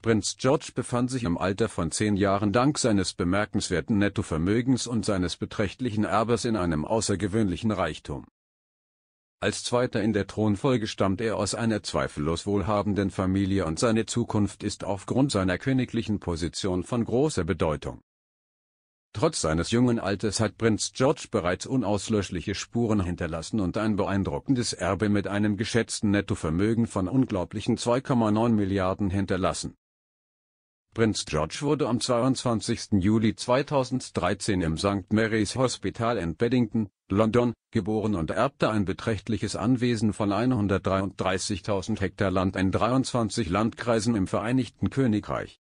Prinz George befand sich im Alter von zehn Jahren dank seines bemerkenswerten Nettovermögens und seines beträchtlichen Erbes in einem außergewöhnlichen Reichtum. Als Zweiter in der Thronfolge stammt er aus einer zweifellos wohlhabenden Familie und seine Zukunft ist aufgrund seiner königlichen Position von großer Bedeutung. Trotz seines jungen Alters hat Prinz George bereits unauslöschliche Spuren hinterlassen und ein beeindruckendes Erbe mit einem geschätzten Nettovermögen von unglaublichen 2,9 Milliarden hinterlassen Prinz George wurde am 22. Juli 2013 im St. Mary's Hospital in Beddington, London, geboren und erbte ein beträchtliches Anwesen von 133.000 Hektar Land in 23 Landkreisen im Vereinigten Königreich.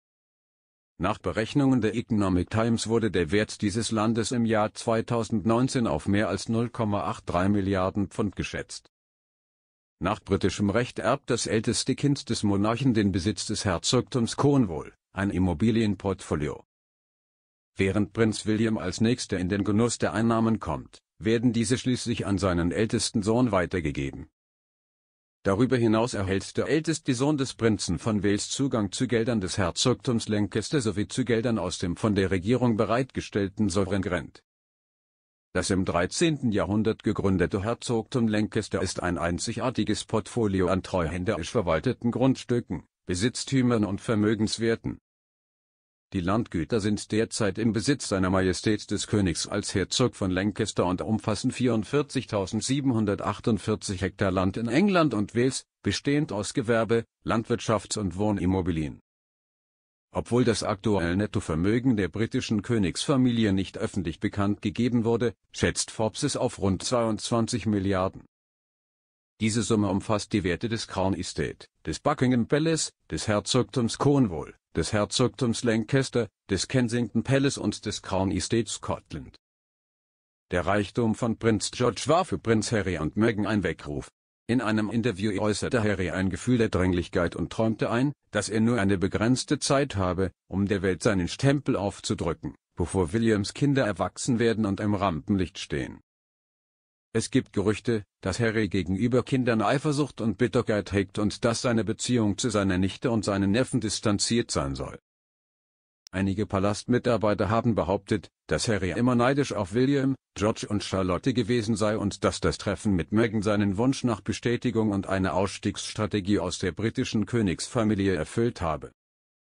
Nach Berechnungen der Economic Times wurde der Wert dieses Landes im Jahr 2019 auf mehr als 0,83 Milliarden Pfund geschätzt nach britischem Recht erbt das älteste Kind des Monarchen den Besitz des Herzogtums Cornwall, ein Immobilienportfolio. Während Prinz William als nächster in den Genuss der Einnahmen kommt, werden diese schließlich an seinen ältesten Sohn weitergegeben. Darüber hinaus erhält der älteste Sohn des Prinzen von Wales Zugang zu Geldern des Herzogtums Lancaster sowie zu Geldern aus dem von der Regierung bereitgestellten Sovereign Grant. Das im 13. Jahrhundert gegründete Herzogtum Lancaster ist ein einzigartiges Portfolio an treuhänderisch verwalteten Grundstücken, Besitztümern und Vermögenswerten. Die Landgüter sind derzeit im Besitz seiner Majestät des Königs als Herzog von Lancaster und umfassen 44.748 Hektar Land in England und Wales, bestehend aus Gewerbe, Landwirtschafts- und Wohnimmobilien. Obwohl das aktuelle Nettovermögen der britischen Königsfamilie nicht öffentlich bekannt gegeben wurde, schätzt Forbes es auf rund 22 Milliarden. Diese Summe umfasst die Werte des Crown Estate, des Buckingham Palace, des Herzogtums Cornwall, des Herzogtums Lancaster, des Kensington Palace und des Crown Estate Scotland. Der Reichtum von Prinz George war für Prinz Harry und Meghan ein Weckruf, in einem Interview äußerte Harry ein Gefühl der Dringlichkeit und träumte ein, dass er nur eine begrenzte Zeit habe, um der Welt seinen Stempel aufzudrücken, bevor Williams Kinder erwachsen werden und im Rampenlicht stehen. Es gibt Gerüchte, dass Harry gegenüber Kindern Eifersucht und Bitterkeit hegt und dass seine Beziehung zu seiner Nichte und seinen Neffen distanziert sein soll. Einige Palastmitarbeiter haben behauptet, dass Harry immer neidisch auf William, George und Charlotte gewesen sei und dass das Treffen mit Meghan seinen Wunsch nach Bestätigung und eine Ausstiegsstrategie aus der britischen Königsfamilie erfüllt habe